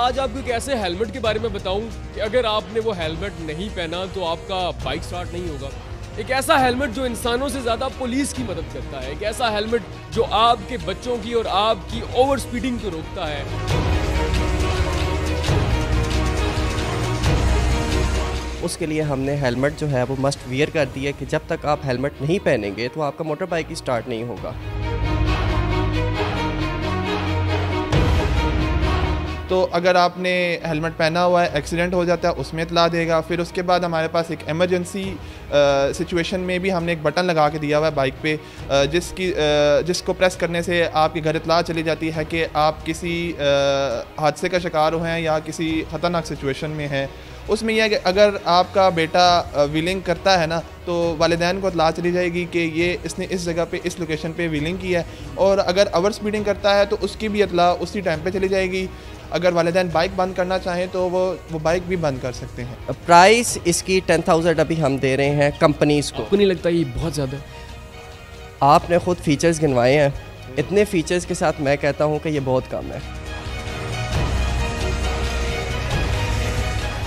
आज आपको एक ऐसे हेलमेट के बारे में बताऊं कि अगर आपने वो हेलमेट नहीं पहना तो आपका बाइक स्टार्ट नहीं होगा एक ऐसा हेलमेट जो इंसानों से ज़्यादा पुलिस की मदद करता है एक ऐसा हेलमेट जो आपके बच्चों की और आपकी ओवर स्पीडिंग को रोकता है उसके लिए हमने हेलमेट जो है वो मस्ट वियर कर दिया कि जब तक आप हेलमेट नहीं पहनेंगे तो आपका मोटरबाइक ही स्टार्ट नहीं होगा तो अगर आपने हेलमेट पहना हुआ है एक्सीडेंट हो जाता है उसमें इतला देगा फिर उसके बाद हमारे पास एक एमरजेंसी सिचुएशन में भी हमने एक बटन लगा के दिया हुआ है बाइक पे जिसकी जिसको प्रेस करने से आपकी घर इतला चली जाती है कि आप किसी हादसे का शिकार हुए हैं या किसी ख़तरनाक सिचुएशन में हैं उसमें यह है कि अगर आपका बेटा व्हीलिंग करता है ना तो वालदान को इतला चली जाएगी कि ये इसने इस जगह पे इस लोकेशन पे व्हीलिंग की है और अगर ओवर स्पीडिंग करता है तो उसकी भी इतला उसी टाइम पे चली जाएगी अगर वालदान बाइक बंद करना चाहें तो वो वो बाइक भी बंद कर सकते हैं प्राइस इसकी टेन थाउजेंड अभी हम दे रहे हैं हैं कंपनीज़ को आपको नहीं लगता ये बहुत ज़्यादा आपने ख़ुद फीचर्स गिनवाए हैं इतने फीचर्स के साथ मैं कहता हूँ कि ये बहुत कम है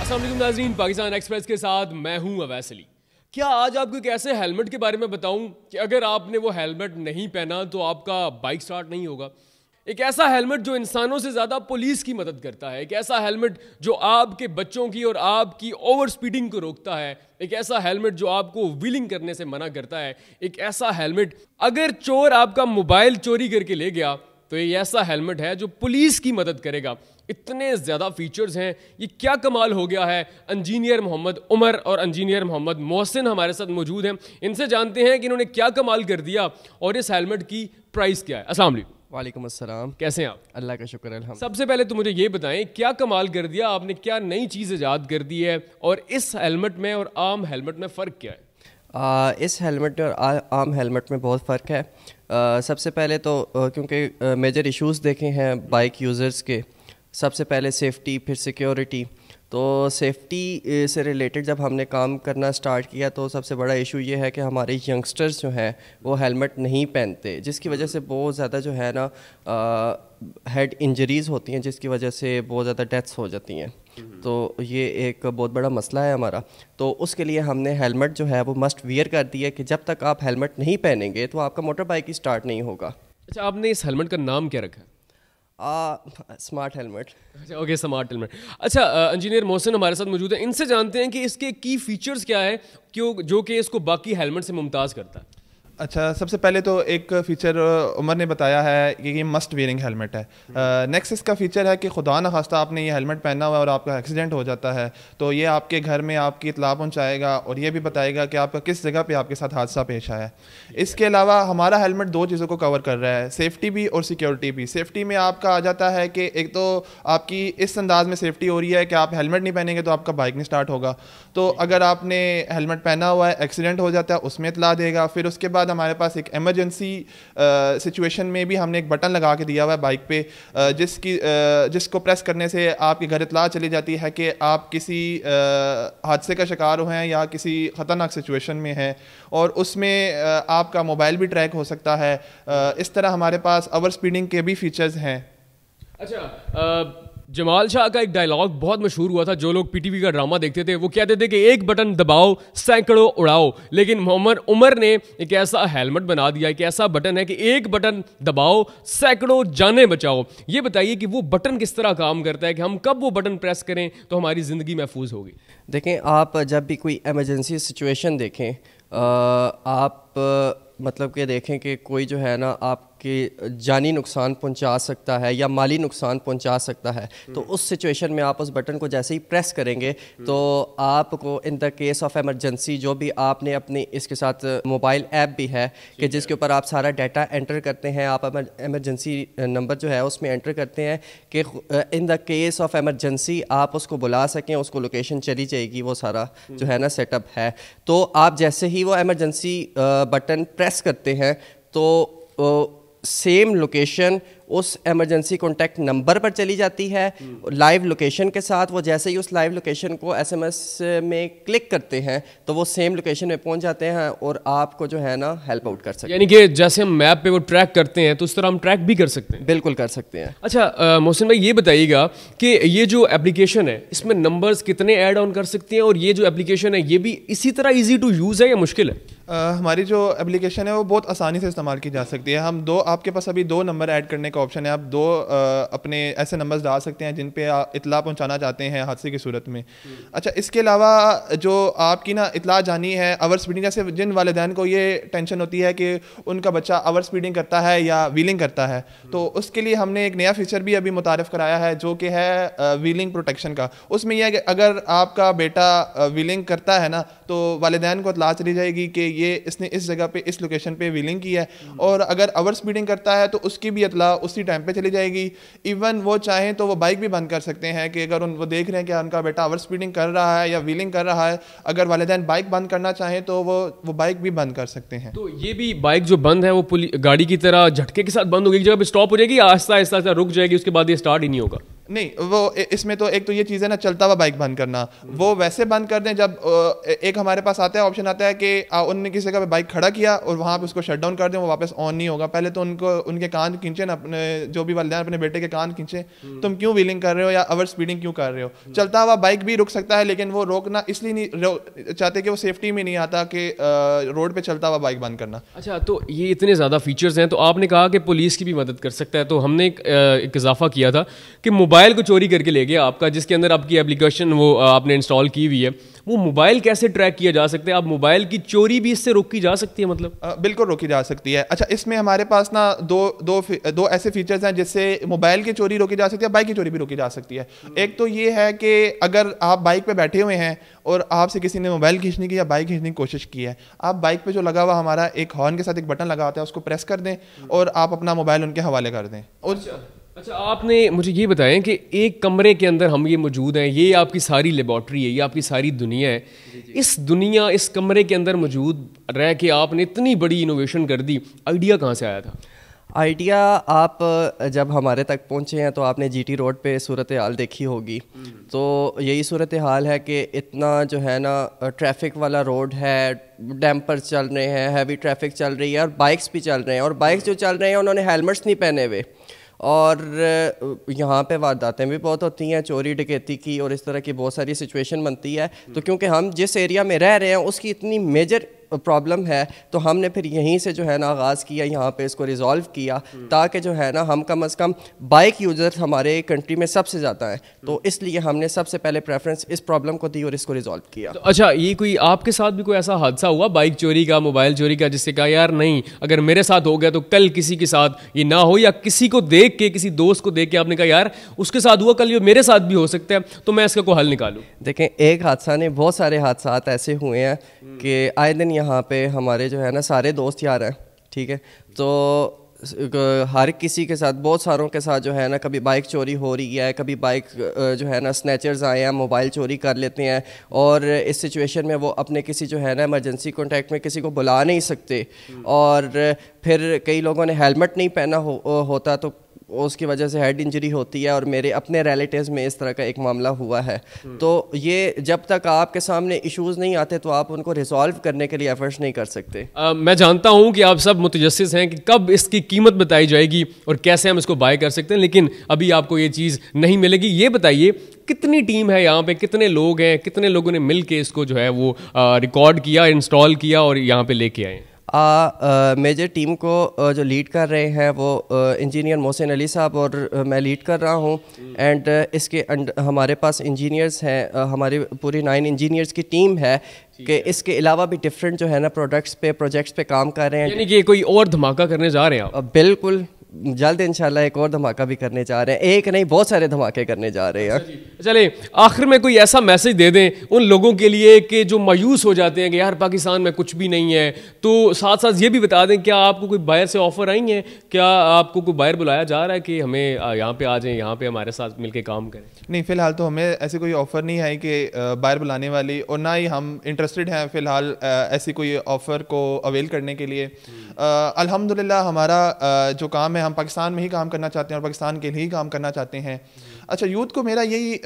असलम नाजरीन पाकिस्तान एक्सप्रेस के साथ मैं हूँ अवैस अली क्या आज आपको एक ऐसे हेलमेट के बारे में बताऊँ कि अगर आपने वो हेलमेट नहीं पहना तो आपका बाइक स्टार्ट नहीं होगा एक ऐसा हेलमेट जो इंसानों से ज़्यादा पुलिस की मदद करता है एक ऐसा हेलमेट जो आपके बच्चों की और आपकी ओवर स्पीडिंग को रोकता है एक ऐसा हेलमेट जो आपको व्हीलिंग करने से मना करता है एक ऐसा हेलमेट अगर चोर आपका मोबाइल चोरी करके ले गया तो ये ऐसा हेलमेट है जो पुलिस की मदद करेगा इतने ज़्यादा फीचर्स हैं ये क्या कमाल हो गया है इंजीनियर मोहम्मद उमर और इंजीनियर मोहम्मद मोहसिन हमारे साथ मौजूद हैं इनसे जानते हैं कि इन्होंने क्या कमाल कर दिया और इस हेलमेट की प्राइस क्या है असलम वालेकुम अस्सलाम कैसे हैं आप अल्लाह का शुक्र अल्हम्दुलिल्लाह सबसे पहले तो मुझे ये बताएं क्या कमाल कर दिया आपने क्या नई चीज़ ईजाद कर दी है और इस हेलमेट में और आम हेलमेट में फ़र्क क्या है आ, इस हेलमेट और आ, आम हेलमेट में बहुत फ़र्क है आ, सबसे पहले तो क्योंकि मेजर इश्यूज़ देखे हैं बाइक यूज़र्स के सबसे पहले सेफ्टी फिर सिक्योरिटी तो सेफ्टी eh, से रिलेटेड जब हमने काम करना स्टार्ट किया तो सबसे बड़ा इशू ये है कि हमारे यंगस्टर्स जो हैं वो हेलमेट नहीं पहनते जिसकी वजह से बहुत ज़्यादा जो है ना हेड इंजरीज़ होती हैं जिसकी वजह से बहुत ज़्यादा डेथ्स हो जाती हैं हम्म। तो ये एक बहुत बड़ा मसला है हमारा तो उसके लिए हमने हेलमेट जो है वो मस्ट वियर कर दिया कि जब तक आप हेलमेट नहीं पहनेंगे तो आपका मोटर बाइक ही स्टार्ट नहीं होगा अच्छा आपने इस हेलमेट का नाम क्या रखा स्मार्ट हेलमेट अच्छा ओके स्मार्ट हेलमेट अच्छा इंजीनियर मोहसिन हमारे साथ मौजूद है इनसे जानते हैं कि इसके की फीचर्स क्या है क्यों जो कि इसको बाकी हेलमेट से मुमताज़ करता है अच्छा सबसे पहले तो एक फ़ीचर उमर ने बताया है कि ये मस्ट वेयरिंग हेलमेट है नेक्स्ट इसका फ़ीचर है कि खुदा न खास्ता आपने ये हेलमेट पहना हुआ है और आपका एक्सीडेंट हो जाता है तो ये आपके घर में आपकी इतला पहुँचाएगा और ये भी बताएगा कि आपका किस जगह पे आपके साथ हादसा पेश आया है इसके अलावा हमारा हेलमेट दो चीज़ों को कवर कर रहा है सेफ्टी भी और सिक्योरिटी भी सेफ्टी में आपका आ जाता है कि एक तो आपकी इस अंदाज में सेफ्टी हो रही है कि आप हेलमेट नहीं पहनेंगे तो आपका बाइक नहीं स्टार्ट होगा तो अगर आपने हेलमेट पहना हुआ है एक्सीडेंट हो जाता है उसमें इतला देगा फिर उसके बाद बाद हमारे पास एक एमरजेंसी सिचुएशन uh, में भी हमने एक बटन लगा के दिया हुआ है बाइक पे uh, जिसकी uh, जिसको प्रेस करने से आपकी घर इतला चली जाती है कि आप किसी हादसे का शिकार हुए हैं या किसी ख़तरनाक सिचुएशन में हैं और उसमें आपका मोबाइल भी ट्रैक हो सकता है इस तरह हमारे पास ओवर स्पीडिंग के भी फीचर्स हैं अच्छा जमाल शाह का एक डायलॉग बहुत मशहूर हुआ था जो लोग पीटीवी का ड्रामा देखते थे वो कहते थे कि एक बटन दबाओ सैकड़ों उड़ाओ लेकिन मोहम्मद उमर ने एक ऐसा हेलमेट बना दिया एक ऐसा बटन है कि एक बटन दबाओ सैकड़ों जाने बचाओ ये बताइए कि वो बटन किस तरह काम करता है कि हम कब वो बटन प्रेस करें तो हमारी ज़िंदगी महफूज होगी देखें आप जब भी कोई एमरजेंसी सिचुएशन देखें आप मतलब के देखें कि कोई जो है ना आपके जानी नुकसान पहुंचा सकता है या माली नुकसान पहुंचा सकता है तो हम्म। उस सिचुएशन में आप उस बटन को जैसे ही प्रेस करेंगे हम्म। तो आपको in the case of emergency जो भी आपने अपनी इसके साथ मोबाइल ऐप भी है कि जिसके ऊपर आप सारा डाटा एंटर करते हैं आप एमरजेंसी नंबर जो है उसमें एंटर करते हैं कि in the case of emergency आप उसको बुला सकें उसको लोकेशन चली जाएगी वो सारा हम्म। जो है ना सेटअप है तो आप जैसे ही वो एमरजेंसी बटन प्रेस करते हैं तो सेम लोकेशन उस एमरजेंसी कॉन्टैक्ट नंबर पर चली जाती है लाइव लोकेशन के साथ वो जैसे ही उस लाइव लोकेशन को एसएमएस में क्लिक करते हैं तो वो सेम लोकेशन में पहुंच जाते हैं और आपको जो है ना हेल्प आउट कर सकते हैं यानी कि जैसे हम मैप पे वो ट्रैक करते हैं तो उस तरह हम ट्रैक भी कर सकते हैं बिल्कुल कर सकते हैं अच्छा मोहसिन भाई ये बताइएगा कि ये जो एप्लीकेशन है इसमें नंबर्स कितने ऐड ऑन कर सकते हैं और ये जो एप्लीकेशन है ये भी इसी तरह ईजी टू यूज़ है या मुश्किल है हमारी जो एप्लीकेशन है वो बहुत आसानी से इस्तेमाल की जा सकती है हम दो आपके पास अभी दो नंबर ऐड करने का ऑप्शन है आप दो आ, अपने ऐसे नंबर्स डाल सकते हैं जिन पे इतला पहुंचाना चाहते हैं हादसे की सूरत में हम्म। अच्छा इसके अलावा जो आपकी ना इतला जानी है अवर स्पीडिंग जैसे जिन वालदान को ये टेंशन होती है कि उनका बच्चा अवर स्पीडिंग करता है या व्हीलिंग करता है हम्म। तो उसके लिए हमने एक नया फीचर भी अभी मुतारफ़ कराया है जो कि है व्हीलिंग प्रोटेक्शन का उसमें यह है कि अगर आपका बेटा व्हीलिंग करता है ना तो वालदान को इतला चली जाएगी कि ये इसने इस जगह पर इस लोकेशन पर व्हीलिंग की है हम्म। और अगर अवर स्पीडिंग करता है तो उसकी भी इतला उसी टाइम पे चली जाएगी इवन वो चाहें तो वो बाइक भी बंद कर सकते हैं कि अगर उन वो देख रहे हैं कि उनका बेटा ओवर स्पीडिंग कर रहा है या व्हीलिंग कर रहा है अगर वालदेन बाइक बंद करना चाहें तो वो वो बाइक भी बंद कर सकते हैं तो ये भी बाइक जो बंद है वो गाड़ी की तरह झटके के साथ बंद होगी जब स्टॉप हो जाएगी आहिस्ता आहिस्ता रुक जाएगी उसके बाद ये स्टार्ट ही नहीं होगा नहीं वो इसमें तो एक तो ये चीज़ है ना चलता हुआ बाइक बंद करना वो वैसे बंद कर दें जब एक हमारे पास आता है ऑप्शन आता है कि उनने किसी का बाइक खड़ा किया और वहाँ पे उसको शट डाउन कर दें वो वापस ऑन नहीं होगा पहले तो उनको उनके कान खींचे ना अपने जो भी वाले अपने बेटे के कान खींचे हम्म। तुम क्यों व्हीलिंग कर रहे हो या ओवर स्पीडिंग क्यों कर रहे हो हम्म। चलता हुआ बाइक भी रुक सकता है लेकिन वो रोकना इसलिए नहीं चाहते कि वो सेफ्टी में नहीं आता कि रोड पर चलता हुआ बाइक बंद करना अच्छा तो ये इतने ज़्यादा फीचर्स हैं तो आपने कहा कि पुलिस की भी मदद कर सकता है तो हमने एक इजाफा किया था कि मोबाइल मोबाइल को चोरी करके ले गया आपका जिसके अंदर आपकी एप्लीकेशन वो आपने इंस्टॉल की हुई है वो मोबाइल कैसे ट्रैक किया जा सकता है आप मोबाइल की चोरी भी इससे रोकी जा सकती है मतलब आ, बिल्कुल रोकी जा सकती है अच्छा इसमें हमारे पास ना दो दो दो ऐसे फीचर्स हैं जिससे मोबाइल की चोरी रोकी जा सकती है बाइक की चोरी भी रोकी जा सकती है हम्म। एक तो ये है कि अगर आप बाइक पर बैठे हुए हैं और आपसे किसी ने मोबाइल खींचने की या बाइक खींचने की कोशिश की है आप बाइक पर जो लगा हुआ हमारा एक हॉर्न के साथ एक बटन लगा होता है उसको प्रेस कर दें हम्म। और आप अपना मोबाइल उनके हवाले कर दें और अच्छा आपने मुझे ये बताया कि एक कमरे के अंदर हम ये मौजूद हैं ये आपकी सारी लेबॉर्ट्री है ये आपकी सारी दुनिया है जी जी। इस दुनिया इस कमरे के अंदर मौजूद रह के आपने इतनी बड़ी इनोवेशन कर दी आइडिया कहाँ से आया था आइडिया आप जब हमारे तक पहुँचे हैं तो आपने जीटी रोड पे सूरत हाल देखी होगी हम्म। तो यही सूरत हाल है कि इतना जो है ना ट्रैफिक वाला रोड है डैम्पर चल रहे हैं हैवी ट्रैफिक चल रही है और बाइक्स भी चल रहे हैं और बाइक्स जो चल रहे हैं उन्होंने हेलमेट्स नहीं पहने हुए और यहाँ पे वारदातें भी बहुत होती हैं चोरी डकैती की और इस तरह की बहुत सारी सिचुएशन बनती है तो क्योंकि हम जिस एरिया में रह रहे हैं उसकी इतनी मेजर प्रॉब्लम है तो हमने फिर यहीं से जो है ना आगाज़ किया यहाँ पे इसको रिज़ॉल्व किया ताकि जो है ना हम कम अज़ कम बाइक यूजर्स हमारे कंट्री में सबसे ज़्यादा है तो इसलिए हमने सबसे पहले प्रेफरेंस इस प्रॉब्लम को दी और इसको रिज़ॉल्व किया तो अच्छा ये कोई आपके साथ भी कोई ऐसा हादसा हुआ बाइक चोरी का मोबाइल चोरी का जिससे कहा यार नहीं अगर मेरे साथ हो गया तो कल किसी के साथ ये ना हो या किसी को देख के किसी दोस्त को देख के आपने कहा यार उसके साथ हुआ कल ये मेरे साथ भी हो सकता है तो मैं इसका कोई हल निकालू देखें एक हादसा ने बहुत सारे हादसा ऐसे हुए हैं कि आए दिन यहाँ पे हमारे जो है ना सारे दोस्त यार हैं ठीक है तो हर किसी के साथ बहुत सारों के साथ जो है ना कभी बाइक चोरी हो रही है कभी बाइक जो है ना स्नैचर्स आए हैं मोबाइल चोरी कर लेते हैं और इस सिचुएशन में वो अपने किसी जो है ना इमरजेंसी कॉन्टैक्ट में किसी को बुला नहीं सकते और फिर कई लोगों ने हेलमेट नहीं पहना हो, होता तो उसकी वजह से हेड इंजरी होती है और मेरे अपने रिलेटिव्स में इस तरह का एक मामला हुआ है तो ये जब तक आपके सामने इश्यूज नहीं आते तो आप उनको रिजॉल्व करने के लिए एफर्ट्स नहीं कर सकते आ, मैं जानता हूँ कि आप सब मुतजस हैं कि कब इसकी कीमत बताई जाएगी और कैसे हम इसको बाय कर सकते हैं लेकिन अभी आपको ये चीज़ नहीं मिलेगी ये बताइए कितनी टीम है यहाँ पे कितने लोग हैं कितने लोगों ने मिल के इसको जो है वो रिकॉर्ड किया इंस्टॉल किया और यहाँ पे लेके आए हैं आ, मेजर टीम को जो लीड कर रहे हैं वो इंजीनियर मोहसिन अली साहब और मैं लीड कर रहा हूँ एंड इसके अंड हमारे पास इंजीनियर्स हैं हमारी पूरी नाइन इंजीनियर्स की टीम है कि इसके अलावा भी डिफरेंट जो है ना प्रोडक्ट्स पे प्रोजेक्ट्स पे काम कर रहे हैं यानी कि कोई और धमाका करने जा रहे हैं आप बिल्कुल जल्द इंशाल्लाह एक और धमाका भी करने जा रहे हैं एक नहीं बहुत सारे धमाके करने जा रहे हैं चले अच्छा अच्छा आखिर में कोई ऐसा मैसेज दे दें उन लोगों के लिए कि जो मायूस हो जाते हैं कि यार पाकिस्तान में कुछ भी नहीं है तो साथ साथ ये भी बता दें क्या आपको कोई बाहर से ऑफर आई है क्या आपको कोई बाहर बुलाया जा रहा है कि हमें यहाँ पे आ जाए यहाँ पे हमारे साथ मिलकर काम करें नहीं फिलहाल तो हमें ऐसी कोई ऑफर नहीं आई कि बाहर बुलाने वाली और ना ही हम इंटरेस्टेड हैं फिलहाल ऐसी कोई ऑफर को अवेल करने के लिए अलहमदुल्ला हमारा जो काम है हम पाकिस्तान में ही काम करना चाहते हैं और पाकिस्तान के लिए ही काम करना चाहते हैं अच्छा यूथ को मेरा यही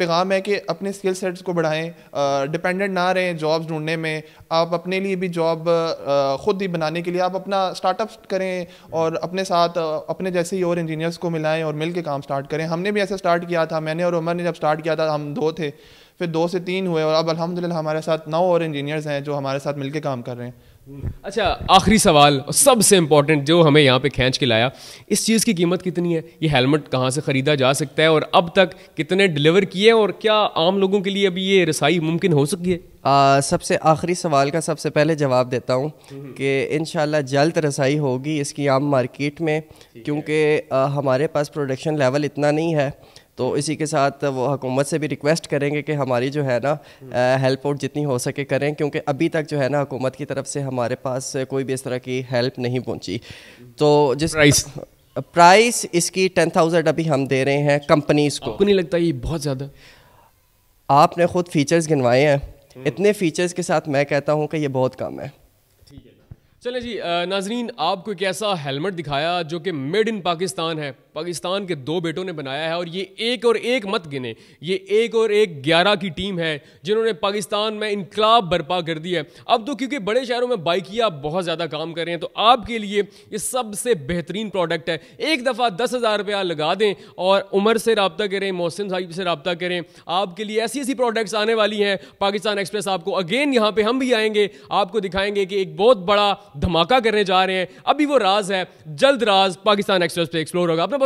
पैगाम है कि अपने स्किल सेट्स को बढ़ाएं डिपेंडेंट ना रहें जॉब्स ढूंढने में आप अपने लिए भी जॉब ख़ुद ही बनाने के लिए आप अपना स्टार्टअप करें और अपने साथ अपने जैसे ही और इंजीनियर्स को मिलाएं और मिल के काम स्टार्ट करें हमने भी ऐसा स्टार्ट किया था मैंने और उमर ने जब स्टार्ट किया था हम दो थे फिर दो से तीन हुए और अब अल्हम्दुलिल्लाह हमारे साथ नौ और इंजीनियर्स हैं जो हमारे साथ मिलकर काम कर रहे हैं अच्छा आखिरी सवाल और सबसे इम्पॉर्टेंट जो हमें यहाँ पे खींच के लाया इस चीज़ की कीमत कितनी है ये हेलमेट कहाँ से ख़रीदा जा सकता है और अब तक कितने डिलीवर किए हैं और क्या आम लोगों के लिए अभी ये रसाई मुमकिन हो सकी है आ, सबसे आखिरी सवाल का सबसे पहले जवाब देता हूँ कि इन जल्द रसाई होगी इसकी आम मार्केट में क्योंकि हमारे पास प्रोडक्शन लेवल इतना नहीं है तो इसी के साथ वो हकूमत से भी रिक्वेस्ट करेंगे कि हमारी जो है ना हेल्प हम्म। आउट जितनी हो सके करें क्योंकि अभी तक जो है ना हुकूमत की तरफ से हमारे पास कोई भी इस तरह की हेल्प नहीं पहुंची तो जिस प्राइस प्राइस इसकी टेन थाउजेंड अभी हम दे रहे हैं कंपनीज को आपको नहीं लगता ये बहुत ज़्यादा आपने खुद फीचर्स गिनवाए हैं हम्म। इतने फीचर्स के साथ मैं कहता हूँ कि ये बहुत कम है चले जी नाजरीन आपको एक ऐसा हेलमेट दिखाया जो कि मेड इन पाकिस्तान है पाकिस्तान के दो बेटों ने बनाया है और ये एक और एक मत गिने ये एक और एक ग्यारह की टीम है जिन्होंने पाकिस्तान में इनकलाब बर्पा कर दिया है अब तो क्योंकि बड़े शहरों में बाइकिया बहुत ज़्यादा काम कर रहे हैं तो आपके लिए ये सबसे बेहतरीन प्रोडक्ट है एक दफ़ा दस हज़ार रुपया लगा दें और उमर से रबता करें मोहसिन साहिब से रबता करें आपके लिए ऐसी ऐसी प्रोडक्ट्स आने वाली हैं पाकिस्तान एक्सप्रेस आपको अगेन यहाँ पर हम भी आएंगे आपको दिखाएंगे कि एक बहुत बड़ा धमाका करने जा रहे हैं अभी वो राज है जल्द राज पाकिस्तान एक्सप्रेस पर एक्सप्लोर होगा अपना